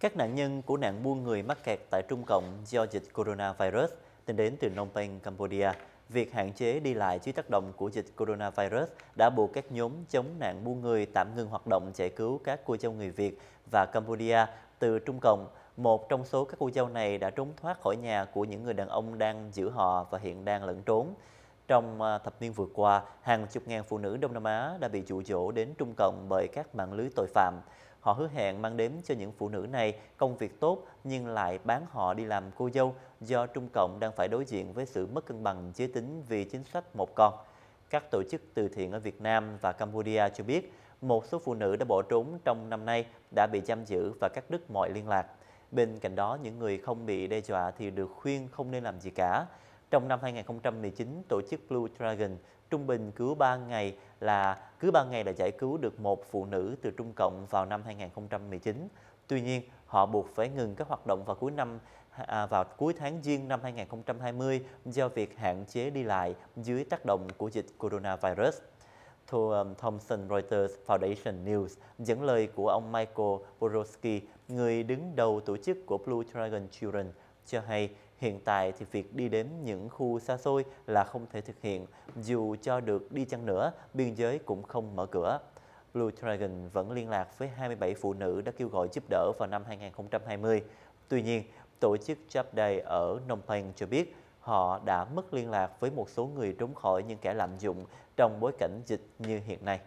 Các nạn nhân của nạn buôn người mắc kẹt tại Trung Cộng do dịch coronavirus tính đến từ Phnom Penh, Cambodia, việc hạn chế đi lại dưới tác động của dịch coronavirus đã buộc các nhóm chống nạn buôn người tạm ngừng hoạt động giải cứu các cô dâu người Việt và Cambodia từ Trung Cộng. Một trong số các cô dâu này đã trốn thoát khỏi nhà của những người đàn ông đang giữ họ và hiện đang lẫn trốn. Trong à, thập niên vừa qua, hàng chục ngàn phụ nữ Đông Nam Á đã bị dụ dỗ đến Trung Cộng bởi các mạng lưới tội phạm. Họ hứa hẹn mang đến cho những phụ nữ này công việc tốt nhưng lại bán họ đi làm cô dâu do Trung Cộng đang phải đối diện với sự mất cân bằng giới tính vì chính sách một con. Các tổ chức từ thiện ở Việt Nam và Campuchia cho biết một số phụ nữ đã bỏ trốn trong năm nay đã bị giam giữ và cắt đứt mọi liên lạc. Bên cạnh đó, những người không bị đe dọa thì được khuyên không nên làm gì cả. Trong năm 2019, tổ chức Blue Dragon trung bình cứ 3 ngày là cứ 3 ngày là giải cứu được một phụ nữ từ Trung Cộng vào năm 2019. Tuy nhiên, họ buộc phải ngừng các hoạt động vào cuối năm à, vào cuối tháng Giêng năm 2020 do việc hạn chế đi lại dưới tác động của dịch coronavirus. Um, Thomson Reuters Foundation News dẫn lời của ông Michael Borowski, người đứng đầu tổ chức của Blue Dragon Children, cho hay hiện tại thì việc đi đến những khu xa xôi là không thể thực hiện dù cho được đi chăng nữa, biên giới cũng không mở cửa. Blue Dragon vẫn liên lạc với 27 phụ nữ đã kêu gọi giúp đỡ vào năm 2020. Tuy nhiên, tổ chức Job Day ở Phnom Penh cho biết họ đã mất liên lạc với một số người trốn khỏi những kẻ lạm dụng trong bối cảnh dịch như hiện nay.